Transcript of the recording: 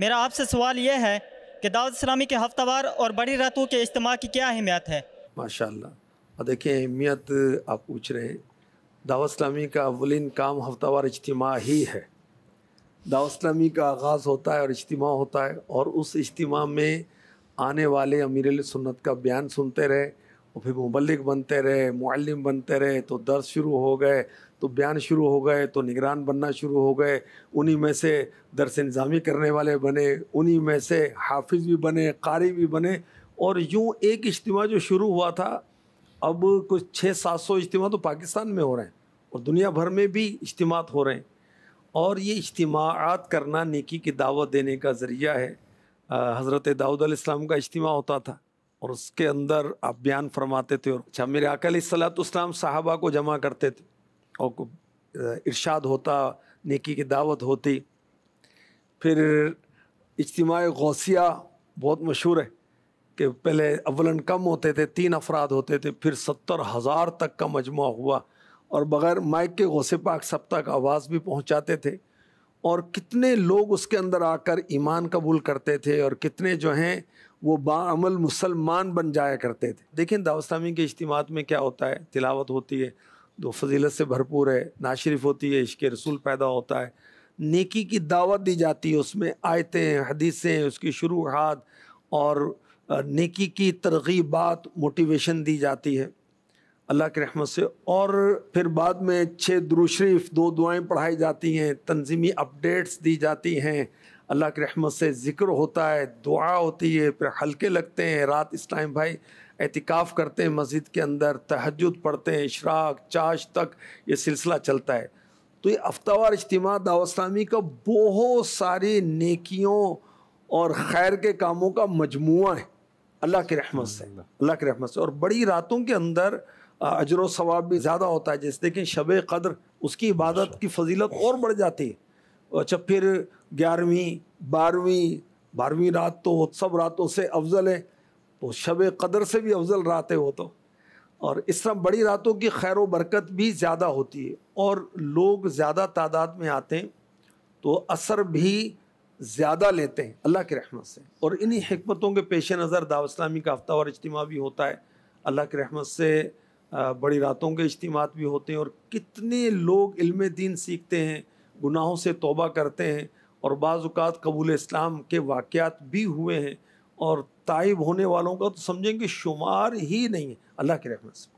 मेरा आपसे सवाल यह है कि दावत इस्लामी के हफ्तावार और बड़ी रातों के इज्तम की क्या अहमियत है माशा देखिए अहमियत आप पूछ रहे हैं दावत इस्लामी का अवलिन काम हफ्तावार इज्तम ही है दावत इस्लामी का आगाज़ होता है और इज्तम होता है और उस इज्तम में आने वाले अमीर सुन्नत का बयान सुनते रहे और फिर मुबलिक बनते रहे मुलिम बनते रहे तो दर्द शुरू हो गए तो बयान शुरू हो गए तो निगरान बनना शुरू हो गए उन्हीं में से दरस इंजामी करने वाले बने उन्हीं में से हाफिज़ भी बने कारी भी बने और यूँ एक इज्तम जो शुरू हुआ था अब कुछ छः सात सौ इज्तम तो पाकिस्तान में हो रहे हैं और दुनिया भर में भी इज्तम हो रहे हैं और ये इज्तमात करना निकी की दावत देने का ज़रिया है हज़रत दाऊद का इज्तम होता था और उसके अंदर आप बयान फरमाते थे और अच्छा मेरे अकल सलातम साहबा को जमा करते थे और इरशाद होता नेकी की दावत होती फिर इज्तम गौसिया बहुत मशहूर है कि पहले अवलन कम होते थे तीन अफराद होते थे फिर सत्तर हज़ार तक का मजमू हुआ और बग़ैर माइक के गौसे पाक सप्ताह का आवाज़ भी पहुँचाते थे और कितने लोग उसके अंदर आकर ईमान कबूल करते थे और कितने जो हैं वो बामल मुसलमान बन जाया करते थे देखें दावस्तामी के इज्तमात में क्या होता है तिलावत होती है दो तो फजीलत से भरपूर है नाशरफ होती है इश्क रसूल पैदा होता है नेकी की दावत दी जाती है उसमें आयतें हदीसें उसकी शुरुआत और नेकी की तरगीबात मोटिवेशन दी जाती है अल्लाह के रहमत से और फिर बाद में छः दुरुशरीफ दो दुआएं पढ़ाई जाती हैं तंजीमी अपडेट्स दी जाती हैं अल्लाह के रहमत से ज़िक्र होता है दुआ होती है फिर हल्के लगते हैं रात इस टाइम भाई एहतिकाफ़ करते हैं मस्जिद के अंदर तहजद पढ़ते हैं इशराक चाश तक ये सिलसिला चलता है तो ये हफ्तावार इज्तम दावस्लामी का बहुत सारी नेकियों और खैर के कामों का मजमु है अल्लाह के रहमत से अल्लाह के रहमत से और बड़ी रातों के अंदर अजर सवाब भी ज़्यादा होता है जैसे देखें शब कदर उसकी इबादत की फजीलत और बढ़ जाती है अच्छा फिर ग्यारहवीं बारहवीं बारहवीं रात तो सब रातों से अफजल है तो शब कदर से भी अफजल रात है वो तो और इस तरह बड़ी रातों की खैर बरकत भी ज़्यादा होती है और लोग ज़्यादा तादाद में आते हैं तो असर भी ज़्यादा लेते हैं अल्लाह की रहमत से और इन्हीं हमतों के पेश नज़र दावस्लामी का हफ्ता और इज्तम भी होता है अल्लाह की रहमत से बड़ी रातों के इज्तम भी होते हैं और कितने लोग इल्म दीन सीखते हैं गुनाहों से तोबा करते हैं और बाज़ात कबूल इस्लाम के वाक़ात भी हुए हैं और ताइब होने वालों का तो समझेंगे शुमार ही नहीं है अल्लाह के रहमत से